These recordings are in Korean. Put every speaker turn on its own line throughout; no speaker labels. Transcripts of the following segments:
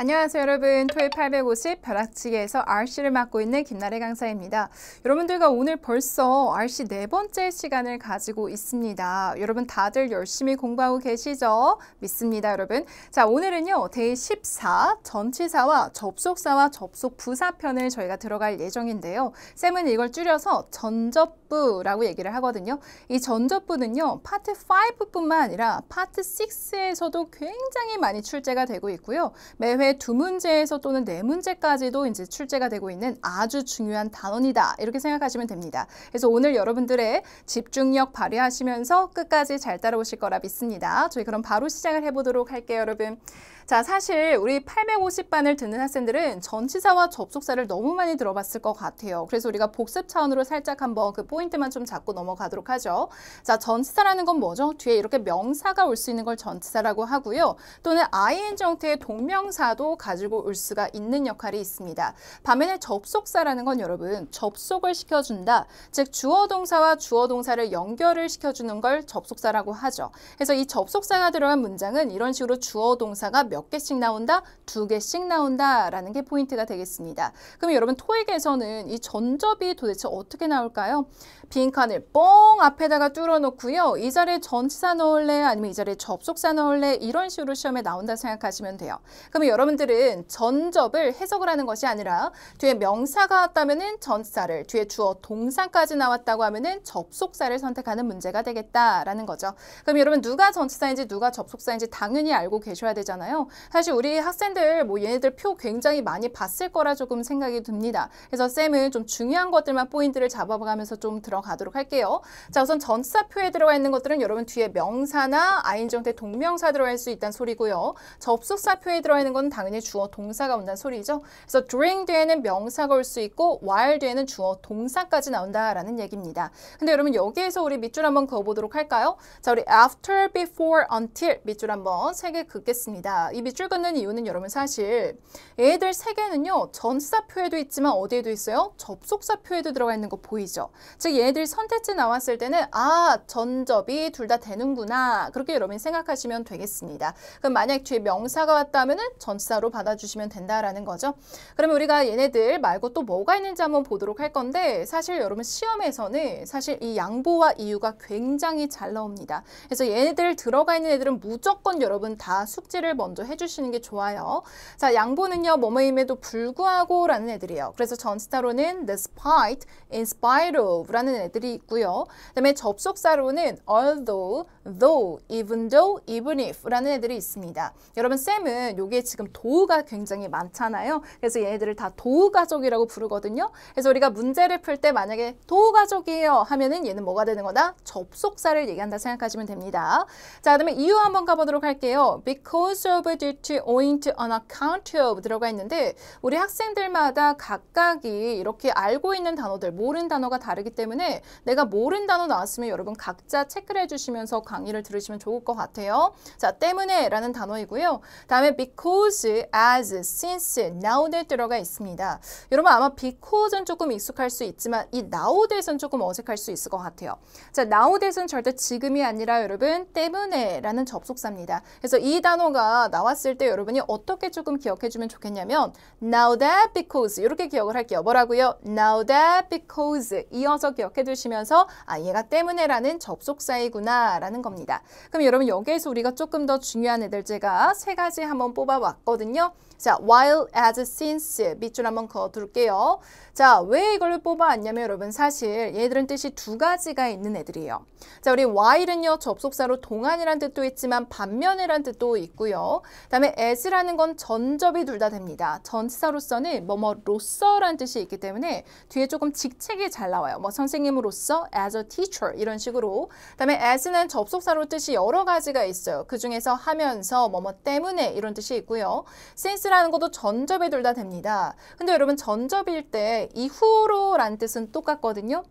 안녕하세요 여러분 토일 850 벼락치기에서 RC를 맡고 있는 김나래 강사입니다. 여러분들과 오늘 벌써 RC 네 번째 시간을 가지고 있습니다. 여러분 다들 열심히 공부하고 계시죠? 믿습니다 여러분. 자 오늘은요 데이 14 전치사와 접속사와 접속부사편을 저희가 들어갈 예정인데요. 쌤은 이걸 줄여서 전접부라고 얘기를 하거든요. 이 전접부는요 파트 5뿐만 아니라 파트 6에서도 굉장히 많이 출제가 되고 있고요. 매회 두 문제에서 또는 네 문제까지도 이제 출제가 되고 있는 아주 중요한 단원이다. 이렇게 생각하시면 됩니다. 그래서 오늘 여러분들의 집중력 발휘하시면서 끝까지 잘 따라오실 거라 믿습니다. 저희 그럼 바로 시작을 해보도록 할게요, 여러분. 자, 사실 우리 850반을 듣는 학생들은 전치사와 접속사를 너무 많이 들어봤을 것 같아요. 그래서 우리가 복습 차원으로 살짝 한번 그 포인트만 좀 잡고 넘어가도록 하죠. 자, 전치사라는 건 뭐죠? 뒤에 이렇게 명사가 올 수 있는 걸 전치사라고 하고요. 또는 ing 형태의 동명사도 가지고 올 수가 있는 역할이 있습니다. 반면에 접속사라는 건 여러분 접속을 시켜준다. 즉 주어 동사와 주어 동사를 연결을 시켜주는 걸 접속사라고 하죠. 그래서 이 접속사가 들어간 문장은 이런 식으로 주어 동사가 명몇 개씩 나온다? 두 개씩 나온다라는 게 포인트가 되겠습니다. 그럼 여러분 토익에서는 이 전접이 도대체 어떻게 나올까요? 빈칸을 뻥 앞에다가 뚫어놓고요. 이 자리에 전치사 넣을래? 아니면 이 자리에 접속사 넣을래? 이런 식으로 시험에 나온다 생각하시면 돼요. 그럼 여러분들은 전접을 해석을 하는 것이 아니라 뒤에 명사가 왔다면 은 전치사를, 뒤에 주어 동사까지 나왔다고 하면 은 접속사를 선택하는 문제가 되겠다라는 거죠. 그럼 여러분 누가 전치사인지 누가 접속사인지 당연히 알고 계셔야 되잖아요. 사실 우리 학생들 뭐 얘네들 표 굉장히 많이 봤을 거라 조금 생각이 듭니다. 그래서 쌤은 좀 중요한 것들만 포인트를 잡아가면서 좀 들어가도록 할게요. 자 우선 전사표에 들어가 있는 것들은 여러분 뒤에 명사나 아인정태 동명사 들어갈 수 있다는 소리고요. 접속사표에 들어가 있는 건 당연히 주어 동사가 온다는 소리죠. 그래서 during 뒤에는 명사가 올 수 있고 while 뒤에는 주어 동사까지 나온다라는 얘기입니다. 근데 여러분 여기에서 우리 밑줄 한번 그어보도록 할까요? 자 우리 after, before, until 밑줄 한번 세개 긋겠습니다. 있이 밑줄 긋는 이유는 여러분 사실 얘들 세 개는요. 전사표에도 있지만 어디에도 있어요? 접속사표에도 들어가 있는 거 보이죠? 즉 얘들 선택지 나왔을 때는 아 전접이 둘 다 되는구나 그렇게 여러분 생각하시면 되겠습니다. 그럼 만약 뒤에 명사가 왔다 면은전사로 받아주시면 된다라는 거죠. 그러면 우리가 얘네들 말고 또 뭐가 있는지 한번 보도록 할 건데 사실 여러분 시험에서는 사실 이 양보와 이유가 굉장히 잘 나옵니다. 그래서 얘네들 들어가 있는 애들은 무조건 여러분 다 숙제를 먼저 먼저 해주시는 게 좋아요. 자, 양보는요, 뭐뭐임에도 불구하고 라는 애들이에요. 그래서 전치사로는 despite, in spite of 라는 애들이 있고요. 그 다음에 접속사로는 although, though, even though, even if라는 애들이 있습니다. 여러분 쌤은 여기에 지금 도우가 굉장히 많잖아요. 그래서 얘네들을 다 도우 가족이라고 부르거든요. 그래서 우리가 문제를 풀 때 만약에 도우 가족이에요 하면은 얘는 뭐가 되는 거다? 접속사를 얘기한다 생각하시면 됩니다. 자, 그다음에 이유 한번 가보도록 할게요. Because of, due to, owing to, on account of 들어가 있는데 우리 학생들마다 각각이 이렇게 알고 있는 단어들, 모르는 단어가 다르기 때문에 내가 모르는 단어 나왔으면 여러분 각자 체크를 해주시면서 강 강의를 들으시면 좋을 것 같아요. 자, 때문에 라는 단어이고요. 다음에 because, as, since, now에 들어가 있습니다. 여러분 아마 because는 조금 익숙할 수 있지만 이 now 대해서는 조금 어색할 수 있을 것 같아요. 자, now 대해서는 절대 지금이 아니라 여러분 때문에 라는 접속사입니다. 그래서 이 단어가 나왔을 때 여러분이 어떻게 조금 기억해주면 좋겠냐면 now that because 이렇게 기억을 할게요. 뭐라고요? now that because 이어서 기억해두시면서 아 얘가 때문에라는 접속사이구나 라는 거 겁니다. 그럼 여러분 여기에서 우리가 조금 더 중요한 애들 제가 세 가지 한번 뽑아왔거든요. 자, while as since 밑줄 한번 그어둘게요. 자, 왜 이걸 뽑아왔냐면 여러분 사실 얘들은 뜻이 두 가지가 있는 애들이에요. 자, 우리 while은요 접속사로 동안이란 뜻도 있지만 반면이란 뜻도 있고요. 그다음에 as라는 건 전접이 둘 다 됩니다. 전치사로서는 뭐뭐로서란 뜻이 있기 때문에 뒤에 조금 직책이 잘 나와요. 뭐 선생님으로서 as a teacher 이런 식으로. 그다음에 as는 접속사로 뜻이 여러 가지가 있어요. 그 중에서 하면서 뭐뭐 때문에 이런 뜻이 있고요. since 값이라는 것도 전접에 둘 다 됩니다. 근데 여러분 전접일 때 이후로란 뜻은 똑같거든요.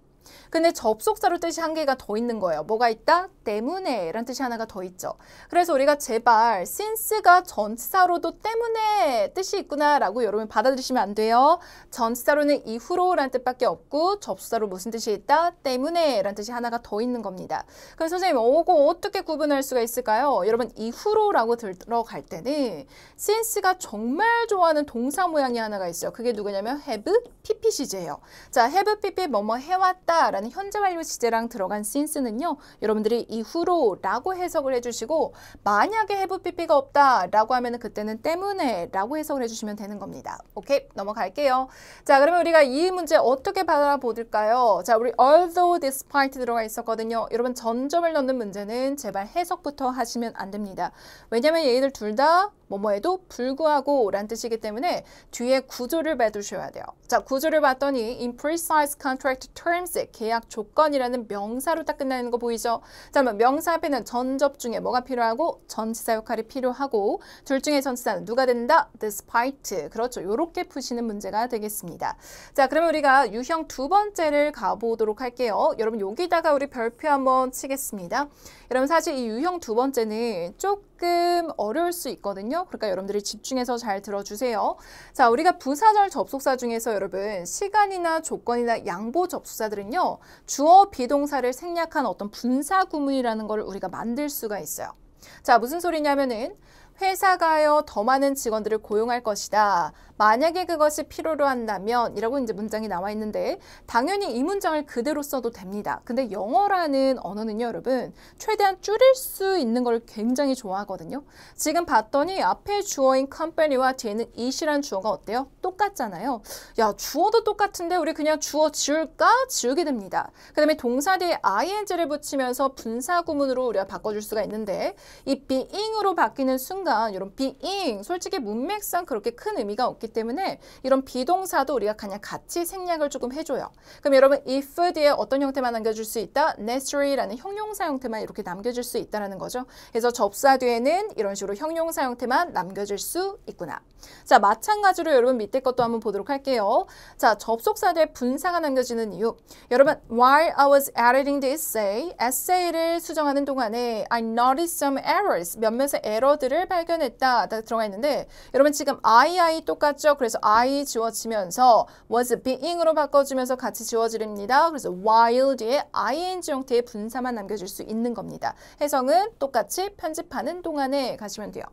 근데 접속사로 뜻이 한 개가 더 있는 거예요. 뭐가 있다? 때문에 라는 뜻이 하나가 더 있죠. 그래서 우리가 제발 since가 전치사로도 때문에 뜻이 있구나라고 여러분 받아들이시면 안 돼요. 전치사로는 이후로 라는 뜻밖에 없고 접속사로 무슨 뜻이 있다? 때문에 라는 뜻이 하나가 더 있는 겁니다. 그럼 선생님 오고 어떻게 구분할 수가 있을까요? 여러분 이후로라고 들어갈 때는 since가 정말 좋아하는 동사 모양이 하나가 있어요. 그게 누구냐면 have, ppc제예요. 자, have, pp, 뭐뭐 해왔다 말는 현재 완료 시제랑 들어간 since는요. 여러분들이 이후로 라고 해석을 해주시고 만약에 have pp가 없다 라고 하면 그때는 때문에 라고 해석을 해주시면 되는 겁니다. 오케이 넘어갈게요. 자 그러면 우리가 이 문제 어떻게 바라보들까요? 자 우리 although despite 들어가 있었거든요. 여러분 전점을 넣는 문제는 제발 해석부터 하시면 안 됩니다. 왜냐면 얘들 둘다 뭐뭐에도 불구하고 란 뜻이기 때문에 뒤에 구조를 봐두셔야 돼요. 자, 구조를 봤더니 imprecise contract terms, 계약 조건이라는 명사로 딱 끝나는 거 보이죠? 자, 그러 명사 앞에는 전접 중에 뭐가 필요하고 전치사 역할이 필요하고 둘 중에 전치사는 누가 된다? despite. 그렇죠. 요렇게 푸시는 문제가 되겠습니다. 자, 그러면 우리가 유형 두 번째를 가보도록 할게요. 여러분 여기다가 우리 별표 한번 치겠습니다. 여러분 사실 이 유형 두 번째는 쪽 조금 어려울 수 있거든요. 그러니까 여러분들이 집중해서 잘 들어주세요. 자, 우리가 부사절 접속사 중에서 여러분 시간이나 조건이나 양보 접속사들은요. 주어 비동사를 생략한 어떤 분사 구문이라는 걸 우리가 만들 수가 있어요. 자, 무슨 소리냐면은 회사가요 더 많은 직원들을 고용할 것이다. 만약에 그것이 필요로 한다면 이라고 이제 문장이 나와 있는데 당연히 이 문장을 그대로 써도 됩니다. 근데 영어라는 언어는요 여러분 최대한 줄일 수 있는 걸 굉장히 좋아하거든요. 지금 봤더니 앞에 주어인 컴퍼니와 뒤에는 it이란 주어가 어때요? 똑같잖아요. 야 주어도 똑같은데 우리 그냥 주어 지울까? 지우게 됩니다. 그 다음에 동사 뒤에 ing를 붙이면서 분사 구문으로 우리가 바꿔줄 수가 있는데 이 being으로 바뀌는 순간 상당 이런 being 솔직히 문맥상 그렇게 큰 의미가 없기 때문에 이런 비동사도 우리가 그냥 같이 생략을 조금 해줘요. 그럼 여러분 if 뒤에 어떤 형태만 남겨줄 수 있다? necessary라는 형용사 형태만 이렇게 남겨줄 수 있다는 거죠. 그래서 접사 뒤에는 이런 식으로 형용사 형태만 남겨질수 있구나. 자 마찬가지로 여러분 밑에 것도 한번 보도록 할게요. 자 접속사 뒤에 분사가 남겨지는 이유. 여러분 while I was editing the essay, 에세이를 수정하는 동안에 I noticed some errors, 몇몇의 에러들을 발견 발견했다 들어가 있는데 여러분 지금 I, I 똑같죠? 그래서 I 지워지면서 was being으로 바꿔주면서 같이 지워지립니다. 그래서 while 뒤에 ing 형태의 분사만 남겨줄 수 있는 겁니다. 해성은 똑같이 편집하는 동안에 가시면 돼요.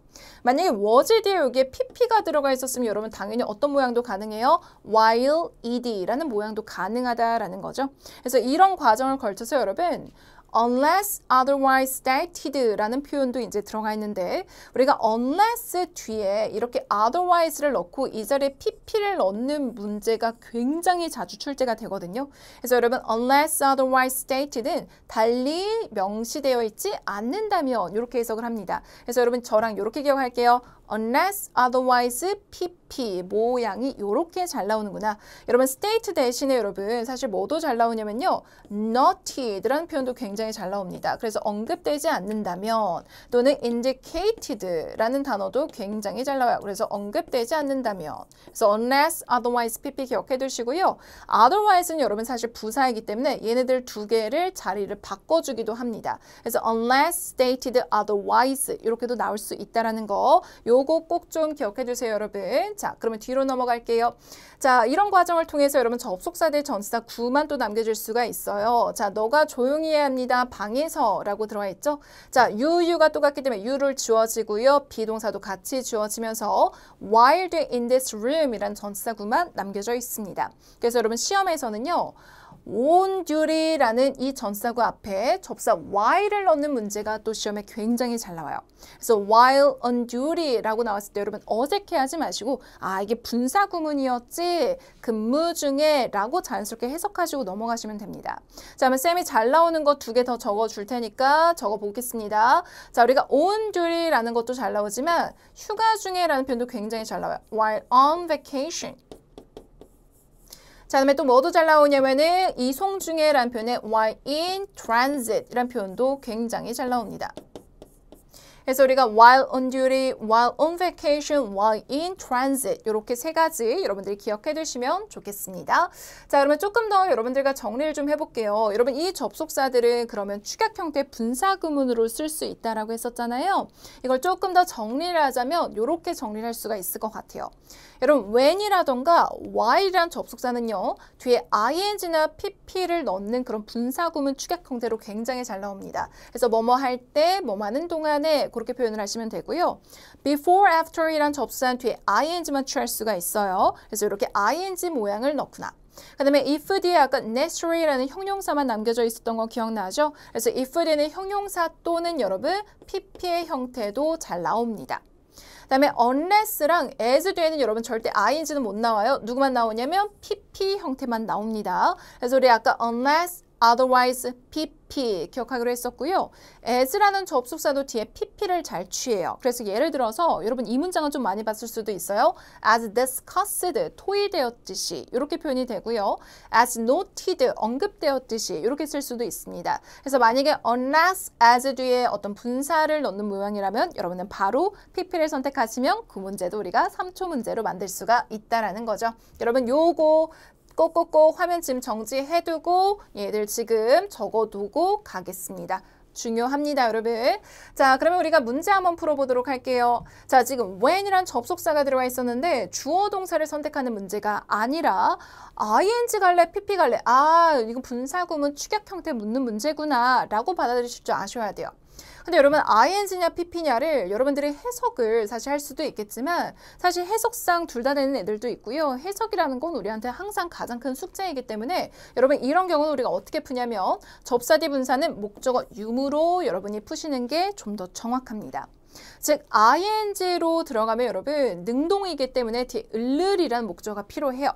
만약에 was 뒤에 여기에 pp가 들어가 있었으면 여러분 당연히 어떤 모양도 가능해요? while ed라는 모양도 가능하다라는 거죠. 그래서 이런 과정을 걸쳐서 여러분 unless otherwise stated라는 표현도 이제 들어가 있는데 우리가 unless 뒤에 이렇게 otherwise를 넣고 이 자리에 pp를 넣는 문제가 굉장히 자주 출제가 되거든요. 그래서 여러분 unless otherwise stated는 달리 명시되어 있지 않는다면 이렇게 해석을 합니다. 그래서 여러분 저랑 이렇게 기억할게요. unless otherwise pp 모양이 이렇게 잘 나오는구나. 여러분 state 대신에 여러분 사실 뭐도 잘 나오냐면요. noted라는 표현도 굉장히 잘 나옵니다. 그래서 언급되지 않는다면 또는 indicated라는 단어도 굉장히 잘 나와요. 그래서 언급되지 않는다면 그래서 unless otherwise pp 기억해 두시고요. otherwise는 여러분 사실 부사이기 때문에 얘네들 두 개를 자리를 바꿔주기도 합니다. 그래서 unless stated otherwise 이렇게도 나올 수 있다라는 거. 요 요거 꼭 좀 기억해 주세요, 여러분. 자, 그러면 뒤로 넘어갈게요. 자, 이런 과정을 통해서 여러분 접속사들 전치사 구만또 남겨줄 수가 있어요. 자, 너가 조용히 해야 합니다. 방에서라고 들어와 있죠. 자, 유유가 똑같기 때문에 유를 주어지고요. 비동사도 같이 주어지면서 while in this room이란 전치사 구만 남겨져 있습니다. 그래서 여러분 시험에서는요. 온듀리라는 이 전사구 앞에 접사 w h i l 넣는 문제가 또 시험에 굉장히 잘 나와요. 그래서 while on duty라고 나왔을 때 여러분 어색해하지 마시고 아 이게 분사 구문이었지 근무 중에 라고 자연스럽게 해석하시고 넘어가시면 됩니다. 자 그러면 쌤이 잘 나오는 거 두 개 더 적어줄 테니까 적어보겠습니다. 자 우리가 on duty라는 것도 잘 나오지만 휴가 중에라는 표현도 굉장히 잘 나와요. while on vacation 자, 다음에 또 뭐도 잘 나오냐면은 이송중에란 표현에 while in transit 이란 표현도 굉장히 잘 나옵니다. 그래서 우리가 while on duty, while on vacation, while in transit 이렇게 세 가지 여러분들이 기억해 두시면 좋겠습니다. 자 그러면 조금 더 여러분들과 정리를 좀 해볼게요. 여러분 이 접속사들은 그러면 축약 형태 의 분사 구문으로 쓸 수 있다라고 했었잖아요. 이걸 조금 더 정리를 하자면 이렇게 정리를 할 수가 있을 것 같아요. 여러분 when이라던가 while이란 접속사는요. 뒤에 ing나 pp를 넣는 그런 분사 구문 축약 형태로 굉장히 잘 나옵니다. 그래서 뭐뭐 할 때, 뭐뭐 하는 동안에 그렇게 표현을 하시면 되고요. before, after이란 접수한 뒤에 ing만 취할 수가 있어요. 그래서 이렇게 ing 모양을 넣구나. 그 다음에 if 뒤에 아까 n a t u r a l y 라는 형용사만 남겨져 있었던 거 기억나죠? 그래서 if 뒤는 형용사 또는 여러분 pp의 형태도 잘 나옵니다. 그 다음에 unless랑 as 뒤에는 여러분 절대 ing는 못 나와요. 누구만 나오냐면 pp 형태만 나옵니다. 그래서 우리 아까 unless, otherwise pp 기억하기로 했었고요. as라는 접속사도 뒤에 pp를 잘 취해요. 그래서 예를 들어서 여러분 이 문장은 좀 많이 봤을 수도 있어요. as discussed 토의되었듯이 이렇게 표현이 되고요. as noted 언급되었듯이 이렇게 쓸 수도 있습니다. 그래서 만약에 unless as 뒤에 어떤 분사를 넣는 모양이라면 여러분은 바로 pp를 선택하시면 그 문제도 우리가 3초 문제로 만들 수가 있다라는 거죠. 여러분 요거 꼭꼭꼭 화면 지금 정지해두고 얘들 지금 적어두고 가겠습니다. 중요합니다, 여러분. 자, 그러면 우리가 문제 한번 풀어보도록 할게요. 자, 지금 when이란 접속사가 들어와 있었는데 주어 동사를 선택하는 문제가 아니라 ing 갈래, pp 갈래, 아, 이거 분사구문 축약 형태 묻는 문제구나 라고 받아들이실 줄 아셔야 돼요. 근데 여러분 ING냐 PP냐를 여러분들이 해석을 사실 할 수도 있겠지만 사실 해석상 둘 다 되는 애들도 있고요. 해석이라는 건 우리한테 항상 가장 큰 숙제이기 때문에 여러분 이런 경우는 우리가 어떻게 푸냐면 접사디 분사는 목적어 유무로 여러분이 푸시는 게 좀 더 정확합니다. 즉 ing로 들어가면 여러분 능동이기 때문에 뒤에 을을이라는 목적어가 필요해요.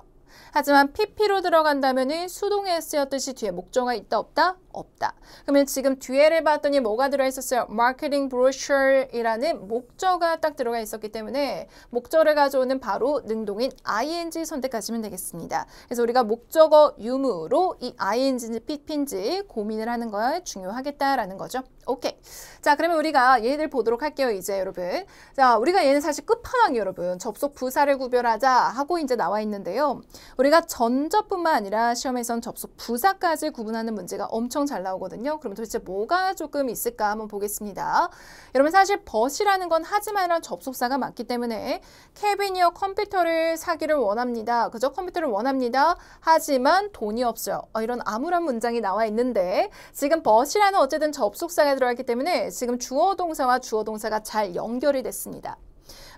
하지만 PP로 들어간다면 수동에 쓰였듯이 뒤에 목적어가 있다 없다? 없다. 그러면 지금 뒤에를 봤더니 뭐가 들어있었어요? 마케팅 브로셔이라는 목적어가 딱 들어가 있었기 때문에 목적어를 가져오는 바로 능동인 ing 선택하시면 되겠습니다. 그래서 우리가 목적어 유무로 이 ing인지 pp인지 고민을 하는 거 중요하겠다라는 거죠. 오케이. 자, 그러면 우리가 얘들 보도록 할게요, 이제 여러분. 자, 우리가 얘는 사실 끝판왕이 여러분. 접속 부사를 구별하자 하고 이제 나와 있는데요. 우리가 전자뿐만 아니라 시험에선 접속 부사까지 구분하는 문제가 엄청 잘 나오거든요. 그러면 도대체 뭐가 조금 있을까 한번 보겠습니다. 여러분 사실 벗이라는 건 하지만이란 접속사가 맞기 때문에 케빈이어 컴퓨터를 사기를 원합니다. 그저 컴퓨터를 원합니다. 하지만 돈이 없어요. 어, 이런 암울한 문장이 나와 있는데 지금 벗이라는 어쨌든 접속사가 들어가기 때문에 지금 주어 동사와 주어 동사가 잘 연결이 됐습니다.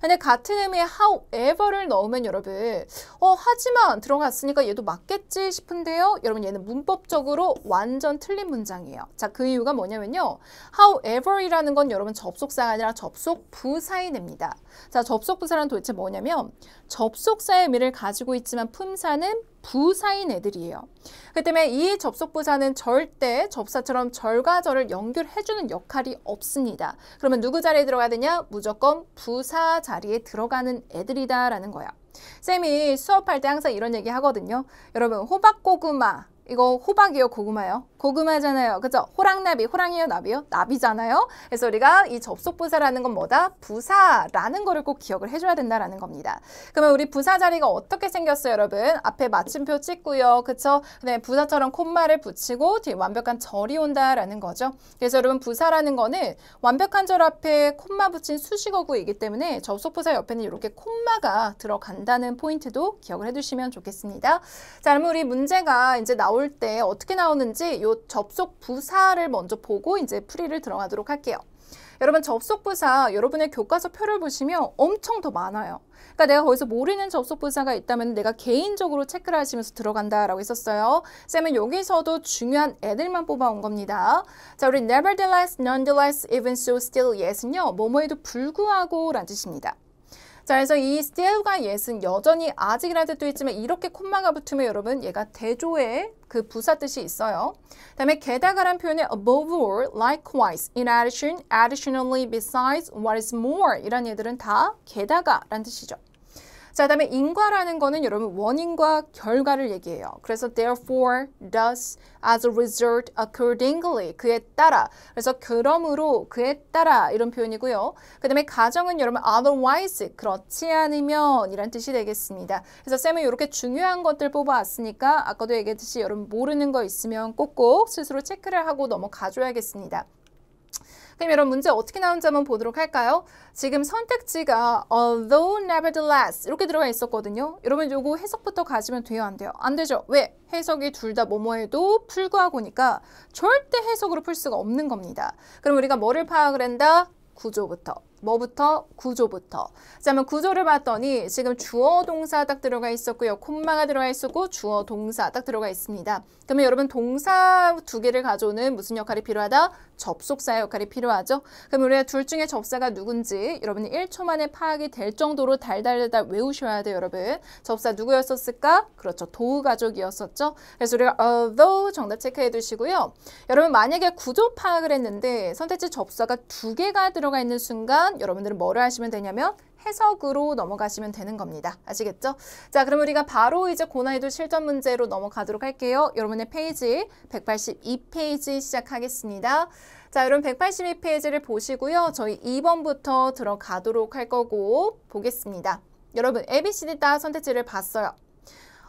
근데 같은 의미의 however를 넣으면 여러분 어 하지만 들어갔으니까 얘도 맞겠지 싶은데요. 여러분 얘는 문법적으로 완전 틀린 문장이에요. 자 그 이유가 뭐냐면요. however이라는 건 여러분 접속사가 아니라 접속부사인 됩니다. 자 접속부사란 도대체 뭐냐면 접속사의 의 미를 가지고 있지만 품사는 부사인 애들이에요. 그 때문에 이 접속부사는 절대 접사처럼 절과절을 연결해주는 역할이 없습니다. 그러면 누구 자리에 들어가야 되냐? 무조건 부사 자리에 들어가는 애들이다라는 거야. 쌤이 수업할 때 항상 이런 얘기 하거든요. 여러분 호박고구마 이거 호박이요 고구마요? 고구마잖아요. 그죠? 호랑나비, 호랑이요, 나비요? 나비잖아요. 그래서 우리가 이 접속부사라는 건 뭐다? 부사라는 거를 꼭 기억을 해줘야 된다라는 겁니다. 그러면 우리 부사 자리가 어떻게 생겼어요, 여러분? 앞에 마침표 찍고요. 그쵸? 그다음에 부사처럼 콤마를 붙이고 뒤에 완벽한 절이 온다라는 거죠. 그래서 여러분 부사라는 거는 완벽한 절 앞에 콤마 붙인 수식어구이기 때문에 접속부사 옆에는 이렇게 콤마가 들어간다는 포인트도 기억을 해주시면 좋겠습니다. 자, 그러면 우리 문제가 이제 나올 때 어떻게 나오는지 요 접속 부사를 먼저 보고 이제 풀이를 들어가도록 할게요. 여러분 접속부사 여러분의 교과서 표를 보시면 엄청 더 많아요. 그러니까 내가 거기서 모르는 접속부사가 있다면 내가 개인적으로 체크를 하시면서 들어간다라고 했었어요. 쌤은 여기서도 중요한 애들만 뽑아온 겁니다. 자, 우리 nevertheless, nonetheless, even so, still, yes는요. 뭐뭐에도 불구하고 란 뜻입니다. 자, 그래서 이 still과 yes는 여전히 아직이라는 뜻도 있지만 이렇게 콤마가 붙으면 여러분 얘가 대조의 그 부사 뜻이 있어요. 그 다음에 게다가란 표현에 above all, likewise, in addition, additionally, besides, what is more 이런 얘들은 다 게다가란 뜻이죠. 자, 그 다음에 인과라는 거는 여러분 원인과 결과를 얘기해요. 그래서 therefore, thus, as a result, accordingly, 그에 따라. 그래서 그러므로, 그에 따라 이런 표현이고요. 그 다음에 가정은 여러분 otherwise, 그렇지 않으면 이란 뜻이 되겠습니다. 그래서 쌤은 이렇게 중요한 것들 뽑아왔으니까 아까도 얘기했듯이 여러분 모르는 거 있으면 꼭꼭 스스로 체크를 하고 넘어가줘야겠습니다. 그럼 이런 문제 어떻게 나온지 한번 보도록 할까요? 지금 선택지가 although, nevertheless 이렇게 들어가 있었거든요. 여러분 요거 해석부터 가지면 돼요? 안 돼요? 안 되죠? 왜? 해석이 둘 다 뭐뭐 해도 풀구하고니까 절대 해석으로 풀 수가 없는 겁니다. 그럼 우리가 뭐를 파악을 한다? 구조부터 뭐부터? 구조부터. 그러면 구조를 봤더니 지금 주어 동사 딱 들어가 있었고요. 콤마가 들어가 있었고 주어 동사 딱 들어가 있습니다. 그러면 여러분 동사 두 개를 가져오는 무슨 역할이 필요하다? 접속사의 역할이 필요하죠. 그럼 우리가 둘 중에 접사가 누군지 여러분이 1초 만에 파악이 될 정도로 달달달달 외우셔야 돼요, 여러분. 접사 누구였었을까? 그렇죠. 도우 가족이었었죠. 그래서 우리가 although 정답 체크해 두시고요. 여러분 만약에 구조 파악을 했는데 선택지 접사가 두 개가 들어가 있는 순간 되면 여러분들은 뭐를 하시면 되냐면 해석으로 넘어가시면 되는 겁니다. 아시겠죠? 자, 그럼 우리가 바로 이제 고난이도 실전 문제로 넘어가도록 할게요. 여러분의 페이지 182페이지 시작하겠습니다. 자, 여러분 182페이지를 보시고요. 저희 2번부터 들어가도록 할 거고 보겠습니다. 여러분 ABCD 따 선택지를 봤어요.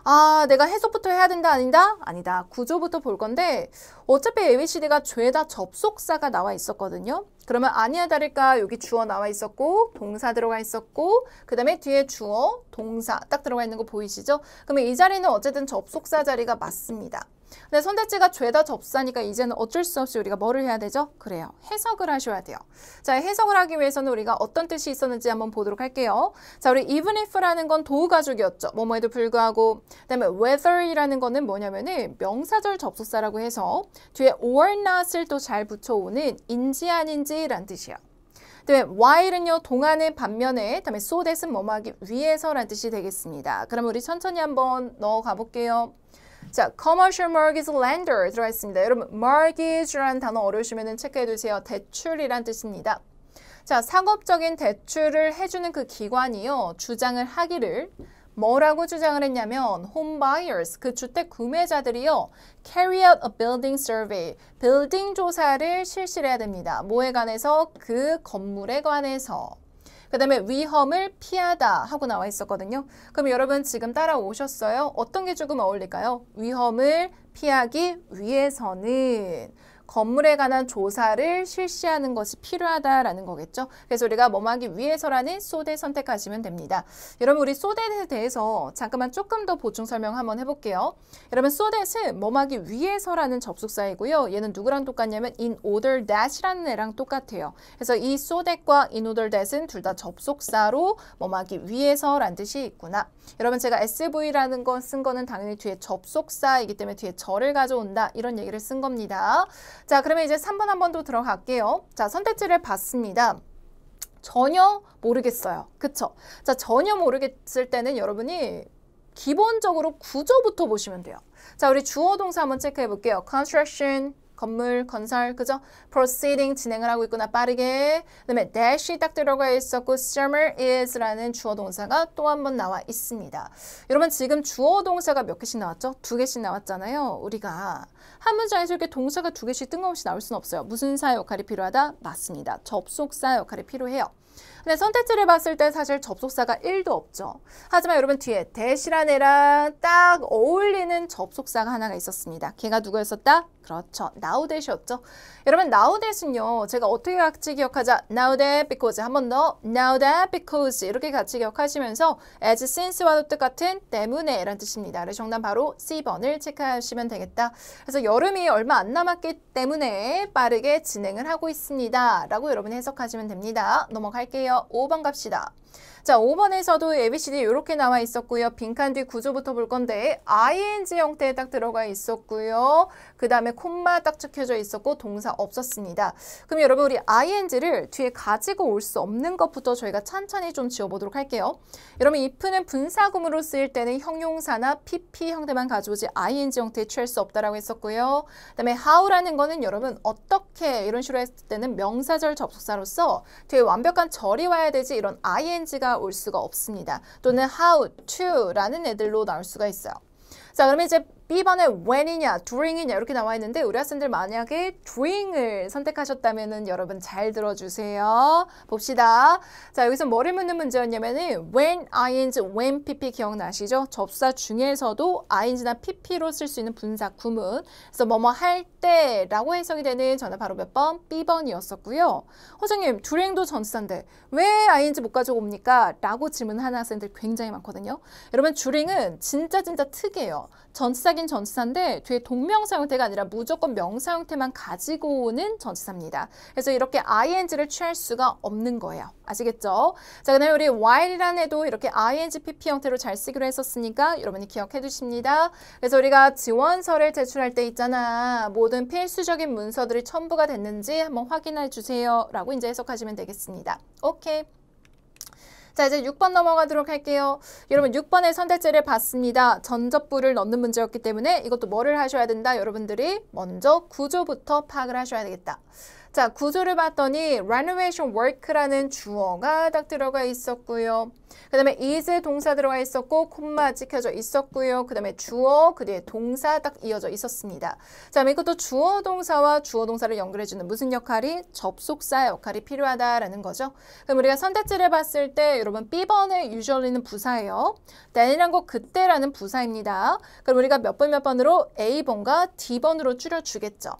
아 내가 해석부터 해야 된다 아니다? 아니다. 구조부터 볼 건데 어차피 ABCD가 죄다 접속사가 나와 있었거든요. 그러면 아니야 다를까 여기 주어 나와 있었고 동사 들어가 있었고 그 다음에 뒤에 주어, 동사 딱 들어가 있는 거 보이시죠? 그러면 이 자리는 어쨌든 접속사 자리가 맞습니다. 근데 네, 선택지가 죄다 접사니까 이제는 어쩔 수 없이 우리가 뭐를 해야 되죠? 그래요. 해석을 하셔야 돼요. 자, 해석을 하기 위해서는 우리가 어떤 뜻이 있었는지 한번 보도록 할게요. 자, 우리 even if라는 건 도가족이었죠. 뭐뭐에도 불구하고 그다음에 whether이라는 거는 뭐냐면은 명사절 접속사라고 해서 뒤에 or not을 또 잘 붙여오는 인지 아닌지란 뜻이에요 그다음에 while은요 동안의 반면에 그다음에 so that은 뭐뭐하기 위해서란 뜻이 되겠습니다. 그럼 우리 천천히 한번 넣어가 볼게요. 자, commercial mortgage lender 들어가 있습니다. 여러분, mortgage라는 단어 어려우시면 체크해 두세요. 대출이란 뜻입니다. 자, 상업적인 대출을 해주는 그 기관이요. 주장을 하기를 뭐라고 주장을 했냐면 home buyers 그 주택 구매자들이요 carry out a building survey 빌딩 조사를 실시해야 됩니다. 뭐에 관해서 그 건물에 관해서 그 다음에 위험을 피하다 하고 나와 있었거든요. 그럼 여러분 지금 따라오셨어요? 어떤 게 조금 어울릴까요? 위험을 피하기 위해서는 건물에 관한 조사를 실시하는 것이 필요하다라는 거겠죠. 그래서 우리가 뭐하기 위해서라는 소대 선택하시면 됩니다. 여러분 우리 소대에 대해서 잠깐만 조금 더 보충 설명 한번 해볼게요. 여러분 소대는 뭐하기 위해서라는 접속사이고요. 얘는 누구랑 똑같냐면 in order that이라는 애랑 똑같아요. 그래서 이 소대과 in order that은 둘 다 접속사로 뭐하기 위해서란 뜻이 있구나. 여러분 제가 SV라는 건 쓴 거는 당연히 뒤에 접속사이기 때문에 뒤에 절을 가져온다 이런 얘기를 쓴 겁니다. 자, 그러면 이제 3번 한 번 더 들어갈게요. 자, 선택지를 봤습니다. 전혀 모르겠어요. 그쵸? 자, 전혀 모르겠을 때는 여러분이 기본적으로 구조부터 보시면 돼요. 자, 우리 주어 동사 한번 체크해 볼게요. construction, 건물, 건설, 그죠? proceeding 진행을 하고 있구나, 빠르게. 그 다음에 dash이 딱 들어가 있었고 summer is라는 주어 동사가 또 한 번 나와 있습니다. 여러분 지금 주어 동사가 몇 개씩 나왔죠? 두 개씩 나왔잖아요. 우리가 한 문장에서 이렇게 동사가 두 개씩 뜬금없이 나올 수는 없어요. 무슨 사 역할이 필요하다? 맞습니다. 접속사 역할이 필요해요. 근데 선택지를 봤을 때 사실 접속사가 1도 없죠. 하지만 여러분 뒤에 대시란 애랑 딱 어울리는 접속사가 하나가 있었습니다. 걔가 누구였었다? 그렇죠. nowdash였죠. 여러분 n o w d a s 은요 제가 어떻게 같이 기억하자. now that because 한 번더 now that because 이렇게 같이 기억하시면서 as since와도 똑같은 때문에 라는 뜻입니다. 그래서 정답 바로 C번을 체크하시면 되겠다. 그래서 여름이 얼마 안 남았기 때문에 빠르게 진행을 하고 있습니다. 라고 여러분 해석하시면 됩니다. 넘어갈게요. 되어 5번 갑시다. 자, 5번에서도 ABCD 이렇게 나와 있었고요. 빈칸 뒤 구조부터 볼 건데 ing 형태에 딱 들어가 있었고요. 그 다음에 콤마 딱 찍혀져 있었고 동사 없었습니다. 그럼 여러분 우리 ing를 뒤에 가지고 올 수 없는 것부터 저희가 천천히 좀 지어보도록 할게요. 여러분 if는 분사구문으로 쓰일 때는 형용사나 pp 형태만 가져오지 ing 형태에 취할 수 없다라고 했었고요. 그 다음에 how라는 거는 여러분 어떻게 이런 식으로 했을 때는 명사절 접속사로서 뒤에 완벽한 절이 와야 되지 이런 ing ing가 올 수가 없습니다. 또는 how to라는 애들로 나올 수가 있어요. 자, 그러면 이제 B번에 when이냐, during이냐 이렇게 나와 있는데 우리 학생들 만약에 during을 선택하셨다면 여러분 잘 들어주세요. 봅시다. 자, 여기서 뭐를 묻는 문제였냐면은 when, ing, when, pp 기억나시죠? 접사 중에서도 ing나 pp로 쓸 수 있는 분사 구문. 그래서 뭐뭐 할 때라고 해석이 되는 저는 바로 몇 번? B번이었었고요. 호장님, during도 전사인데왜 ing 못 가져옵니까? 라고 질문하는 학생들 굉장히 많거든요. 여러분, during은 진짜 진짜 특이해요. 전사긴 아닌 전치사인데 뒤에 동명사 형태가 아니라 무조건 명사 형태만 가지고 오는 전치사입니다. 그래서 이렇게 ing를 취할 수가 없는 거예요. 아시겠죠? 자, 그다음에 우리 w h i l e 이란는 애도 이렇게 ing, pp 형태로 잘 쓰기로 했었으니까 여러분이 기억해 두십니다. 그래서 우리가 지원서를 제출할 때 있잖아. 모든 필수적인 문서들이 첨부가 됐는지 한번 확인해 주세요. 라고 이제 해석하시면 되겠습니다. 오케이. 자, 이제 6번 넘어가도록 할게요. 여러분 6번의 선택지를 봤습니다. 전접부를 넣는 문제였기 때문에 이것도 뭐를 하셔야 된다? 여러분들이 먼저 구조부터 파악을 하셔야 되겠다. 자, 구조를 봤더니 renovation work라는 주어가 딱 들어가 있었고요. 그 다음에 is 동사 들어가 있었고 콤마 찍혀져 있었고요. 그 다음에 주어 그 뒤에 동사 딱 이어져 있었습니다. 자, 이것도 주어 동사와 주어 동사를 연결해주는 무슨 역할이? 접속사 역할이 필요하다라는 거죠. 그럼 우리가 선택지를 봤을 때 여러분 B번의 usually는 부사예요. then이란 거 그때라는 부사입니다. 그럼 우리가 몇 번 몇 번으로 A번과 D번으로 줄여주겠죠.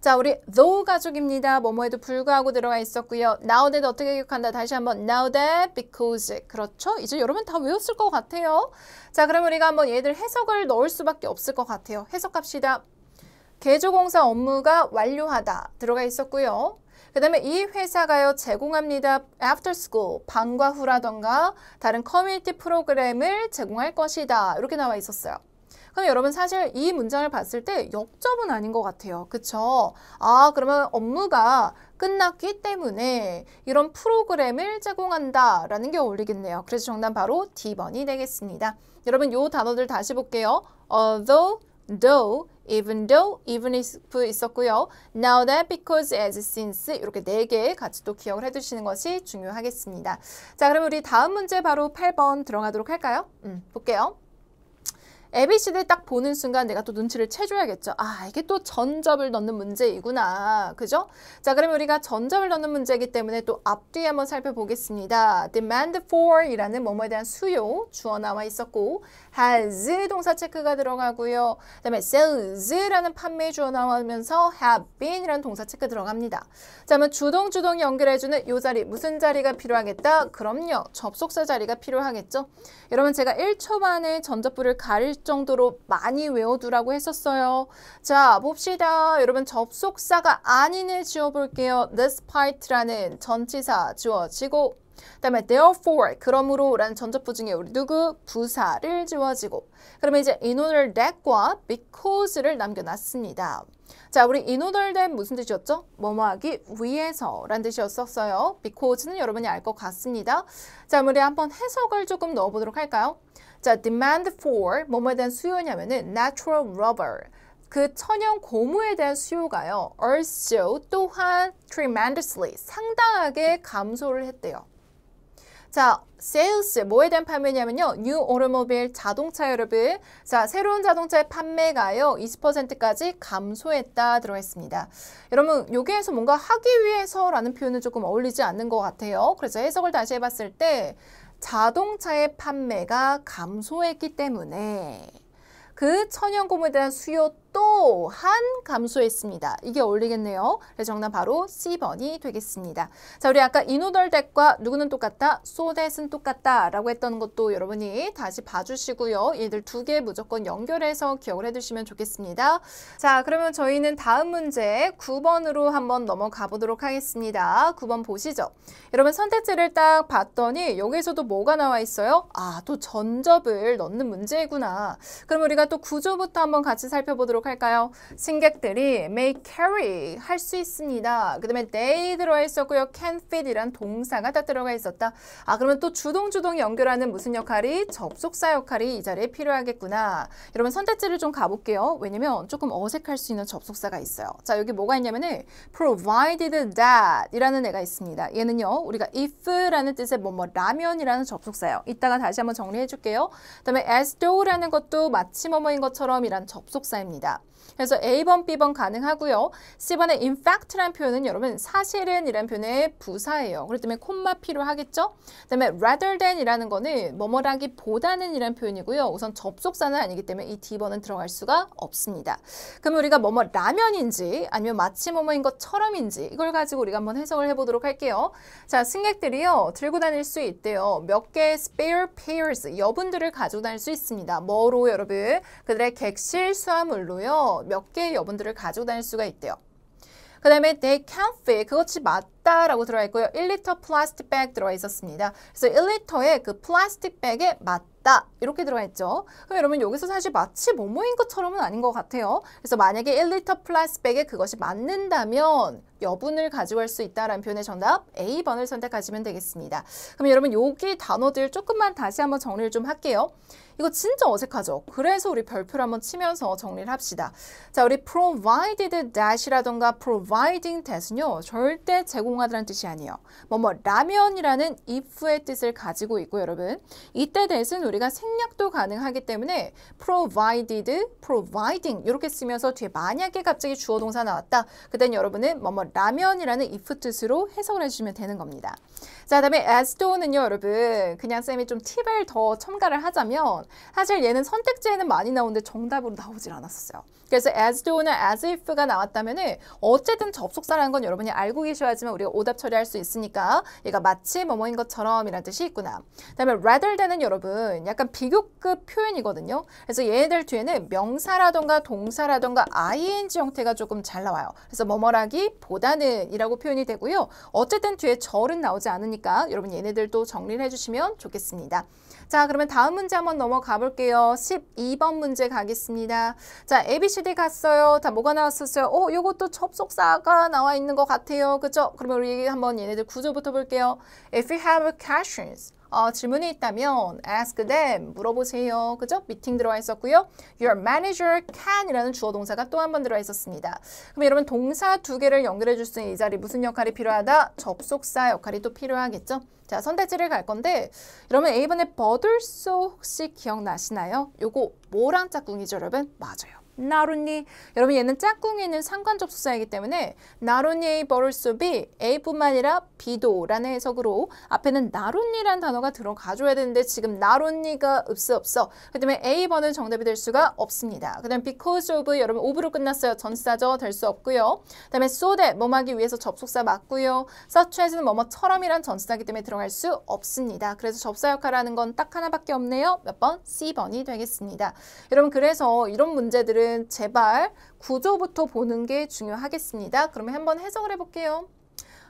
자, 우리 though 가족입니다. 뭐뭐에도 불구하고 들어가 있었고요. now that 어떻게 기억한다? 다시 한번 now that because 그렇죠. 그렇죠? 이제 여러분 다 외웠을 것 같아요. 자, 그럼 우리가 한번 얘들 해석을 넣을 수밖에 없을 것 같아요. 해석합시다. 개조공사 업무가 완료하다 들어가 있었고요. 그 다음에 이 회사가요 제공합니다. after school, 방과 후라던가 다른 커뮤니티 프로그램을 제공할 것이다. 이렇게 나와 있었어요. 그럼 여러분 사실 이 문장을 봤을 때 역접은 아닌 것 같아요. 그렇죠 아, 그러면 업무가 끝났기 때문에 이런 프로그램을 제공한다 라는 게 어울리겠네요. 그래서 정답 바로 D번이 되겠습니다. 여러분 요 단어들 다시 볼게요. although, though, even though, even if 있었고요. now that, because, as, since 이렇게 네개 같이 또 기억을 해두시는 것이 중요하겠습니다. 자, 그럼 우리 다음 문제 바로 8번 들어가도록 할까요? 음, 볼게요. ABCD 딱 보는 순간 내가 또 눈치를 채줘야겠죠. 아, 이게 또 전접을 넣는 문제이구나. 그죠? 자, 그러면 우리가 전접을 넣는 문제이기 때문에 또 앞뒤에 한번 살펴보겠습니다. demand for 이라는 뭐뭐에 대한 수요, 주어 나와 있었고 has 동사 체크가 들어가고요. 그다음에 sells라는 판매주어 나오면서 have been이라는 동사 체크 들어갑니다. 자, 그러 주동 주동 연결해주는 요 자리 무슨 자리가 필요하겠다? 그럼요. 접속사 자리가 필요하겠죠. 여러분 제가 1초 만에 전자부를 가릴 정도로 많이 외워두라고 했었어요. 자, 봅시다. 여러분 접속사가 아닌 을 지워볼게요. d e s p i t 라는 전치사 지워지고 그다음에 therefore 그러므로라는 전접부 중에 우리 누구 부사를 지워지고 그러면 이제 in order that과 because를 남겨놨습니다. 자, 우리 in order that 무슨 뜻이었죠? 뭐뭐하기 위해서 라는 뜻이었었어요. because는 여러분이 알 것 같습니다. 자, 우리 한번 해석을 조금 넣어보도록 할까요? 자, demand for 뭐뭐에 대한 수요냐면은 natural rubber 그 천연 고무에 대한 수요가요. also 또한 tremendously 상당하게 감소를 했대요. 자, 세 a 스 뭐에 대한 판매냐면요. 뉴오 w 모빌 자동차 여러분. 자, 새로운 자동차의 판매가요. 20%까지 감소했다 들어있습니다. 여러분, 여기에서 뭔가 하기 위해서라는 표현은 조금 어울리지 않는 것 같아요. 그래서 해석을 다시 해봤을 때 자동차의 판매가 감소했기 때문에 그 천연고무에 대한 수요 또한 감소했습니다. 이게 어울리겠네요. 그래서 정답 바로 C번이 되겠습니다. 자, 우리 아까 이노덜덱과 누구는 똑같다, 소댓은 똑같다 라고 했던 것도 여러분이 다시 봐주시고요. 얘들 두 개 무조건 연결해서 기억을 해두시면 좋겠습니다. 자, 그러면 저희는 다음 문제 9번으로 한번 넘어가 보도록 하겠습니다. 9번 보시죠. 여러분 선택지를 딱 봤더니 여기서도 뭐가 나와 있어요? 아, 또 전접을 넣는 문제구나. 그럼 우리가 또 구조부터 한번 같이 살펴보도록 보도록 할까요? 승객들이 may carry 할 수 있습니다. 그 다음에 they 들어가 있었고요. can fit이란 동사가 다 들어가 있었다. 아 그러면 또 주동주동 연결하는 무슨 역할이? 접속사 역할이 이 자리에 필요하겠구나. 여러분 선택지를 좀 가볼게요. 왜냐면 조금 어색할 수 있는 접속사가 있어요. 자 여기 뭐가 있냐면은 provided that 이라는 애가 있습니다. 얘는요 우리가 if라는 뜻의 뭐뭐 뭐, 라면이라는 접속사예요. 이따가 다시 한번 정리해 줄게요. 그 다음에 as though라는 것도 마치 뭐뭐인 것처럼 이란 접속사입니다. あ。 그래서 A번, B번 가능하고요. C번의 in fact라는 표현은 여러분 사실은 이라는 표현의 부사예요. 그렇기 때문에 콤마 필요하겠죠? 그다음에 rather than 이라는 거는 뭐뭐라기보다는 이라는 표현이고요. 우선 접속사는 아니기 때문에 이 D번은 들어갈 수가 없습니다. 그럼 우리가 뭐뭐 라면인지 아니면 마치 뭐뭐인 것처럼인지 이걸 가지고 우리가 한번 해석을 해보도록 할게요. 자, 승객들이요. 들고 다닐 수 있대요. 몇 개의 spare pairs, 여분들을 가지고 다닐 수 있습니다. 뭐로 여러분? 그들의 객실 수화물로요. 몇 개의 여분들을 가지고 다닐 수가 있대요. 그 다음에 they can fit, 그것이 맞다라고 들어가 있고요. 1리터 플라스틱 백 들어가 있었습니다. 그래서 1리터의 그 플라스틱 백에 맞다 이렇게 들어가 있죠. 그럼 여러분 여기서 사실 마치 뭐뭐인 것처럼은 아닌 것 같아요. 그래서 만약에 1리터 플라스틱 백에 그것이 맞는다면 여분을 가져갈 수 있다라는 표현의 정답 A번을 선택하시면 되겠습니다. 그럼 여러분 여기 단어들 조금만 다시 한번 정리를 좀 할게요. 이거 진짜 어색하죠? 그래서 우리 별표를 한번 치면서 정리를 합시다. 자, 우리 provided d a s 이라던가 providing that은요. 절대 제공하다는 뜻이 아니에요. 뭐뭐 뭐, 라면이라는 if의 뜻을 가지고 있고 여러분. 이때 t h a t 우리가 생략도 가능하기 때문에 provided, providing 이렇게 쓰면서 뒤에 만약에 갑자기 주어 동사 나왔다. 그땐 여러분은 뭐뭐 뭐, 라면이라는 if 뜻으로 해석을 해주시면 되는 겁니다. 자, 그 다음에 as do는요, 여러분. 그냥 쌤이 좀 팁을 더 첨가를 하자면 사실 얘는 선택지에는 많이 나오는데 정답으로 나오질 않았어요. 그래서 as do나 as if가 나왔다면 은 어쨌든 접속사라는 건 여러분이 알고 계셔야지만 우리가 오답 처리할 수 있으니까 얘가 마치 뭐뭐인 것처럼 이란 뜻이 있구나. 그다음에 rather than은 여러분 약간 비교급 표현이거든요. 그래서 얘네들 뒤에는 명사라던가 동사라던가 ing 형태가 조금 잘 나와요. 그래서 뭐뭐라기 보다 보다는 이라고 표현이 되고요. 어쨌든 뒤에 절은 나오지 않으니까 여러분 얘네들도 정리를 해주시면 좋겠습니다. 자 그러면 다음 문제 한번 넘어가 볼게요. 12번 문제 가겠습니다. 자 ABCD 갔어요. 다 뭐가 나왔었어요? 어 요것도 접속사가 나와 있는 것 같아요. 그죠? 그러면 우리 한번 얘네들 구조부터 볼게요. If you have questions 어, 질문이 있다면 ask them 물어보세요. 그죠? 미팅 들어와 있었고요. Your manager can이라는 주어 동사가 또 한 번 들어와 있었습니다. 그럼 여러분 동사 두 개를 연결해 줄 수 있는 이 자리 무슨 역할이 필요하다? 접속사 역할이 또 필요하겠죠? 자, 선택지를 갈 건데 여러분 A번의 버들소 혹시 기억나시나요? 요거 모란 짝꿍이죠, 여러분? 맞아요. 나로니 여러분 얘는 짝꿍이는 상관접속사이기 때문에 나로니의 버를숲이 A뿐만 아니라 B도라는 해석으로 앞에는 나로니란 단어가 들어가줘야 되는데 지금 나로니가 없어 없어 그 때문에 A번은 정답이 될 수가 없습니다. 그 다음 because of 여러분 of로 끝났어요. 전사죠. 될 수 없고요. 그 다음에 so that 뭐하기 위해서 접속사 맞고요. such as는 뭐뭐처럼이란 전사기 때문에 들어갈 수 없습니다. 그래서 접사 역할하는 건 딱 하나밖에 없네요. 몇 번? C번이 되겠습니다. 여러분 그래서 이런 문제들은 있는 제발 구조부터 보는 게 중요하겠습니다. 그러면 한번 해석을 해볼게요.